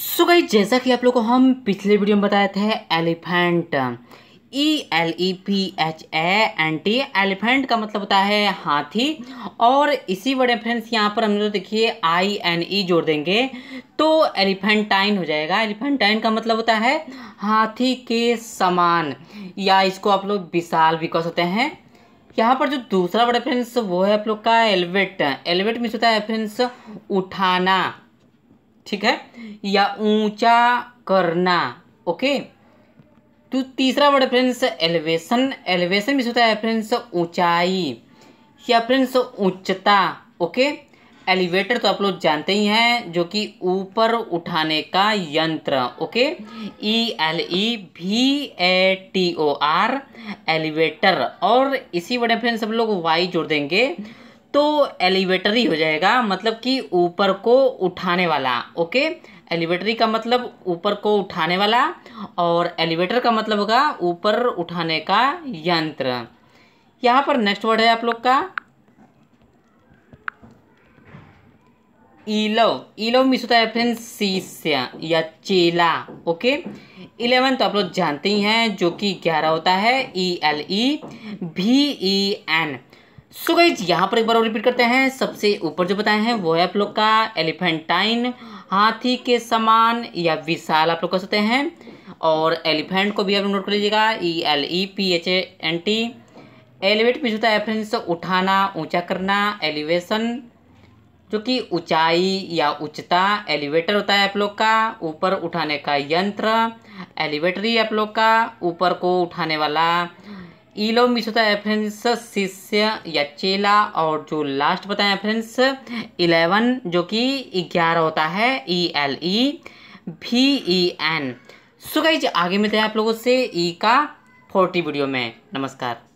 सो so जैसा कि आप लोग को हम पिछले वीडियो में बताए थे elephant E L E P H A N T elephant का मतलब होता है हाथी और इसी वर्ड फ्रेंड्स यहाँ पर हम लोग तो देखिए आई एन ई जोड़ देंगे तो एलिफेंटाइन हो जाएगा एलिफेंटाइन का मतलब होता है हाथी के समान या इसको आप लोग विशाल भी कह सकते हैं यहाँ पर जो दूसरा वर्ड फ्रेंड्स वो है आप लोग का एलिवेट एलिवेट मीन्स होता है फ्रेंड्स उठाना ठीक है या ऊंचा करना ओके तो तीसरा वर्ड फ्रेंड्स एलिवेशन एलिवेशन भी होता है फ्रेंड्स ऊंचाई या फ्रेंड्स उच्चता ओके एलिवेटर तो आप लोग जानते ही हैं जो कि ऊपर उठाने का यंत्र okay E L E V A T O R elevator और इसी वर्ड फ्रेंड्स हम लोग वाई जोड़ देंगे तो एलिवेटर ही हो जाएगा मतलब कि ऊपर को उठाने वाला ओके एलिवेटरी का मतलब ऊपर को उठाने वाला और एलिवेटर का मतलब होगा ऊपर उठाने का यंत्र यहाँ पर नेक्स्ट वर्ड है आप लोग का ईलो ईलो मिस होता है फ्रेंड सीसा या चेला ओके इलेवन तो आप लोग जानते ही हैं जो कि ग्यारह होता है ई एल ई भी ई एन सो so गई यहाँ पर एक बार और रिपीट करते हैं सबसे ऊपर जो बताए हैं वो है आप लोग का एलिफेंटाइन हाथी के समान या विशाल आप लोग कह सकते हैं और एलिफेंट को भी आप नोट कर लीजिएगा E L E P H N T elevate भी होता है रेफरेंस उठाना ऊंचा करना एलिवेशन जो कि ऊंचाई या उच्चता एलिवेटर होता है आप लोग का ऊपर उठाने का यंत्र एलिवेटरी आप लोग का ऊपर को उठाने वाला ईलो मिस होता है फ्रेंड्स शिष्य या चेला और जो लास्ट बताया फ्रेंड्स इलेवन जो कि ग्यारह होता है ई एल ई भी ई एन सो आगे मिलते हैं आप लोगों से ई e का फोर्टी वीडियो में नमस्कार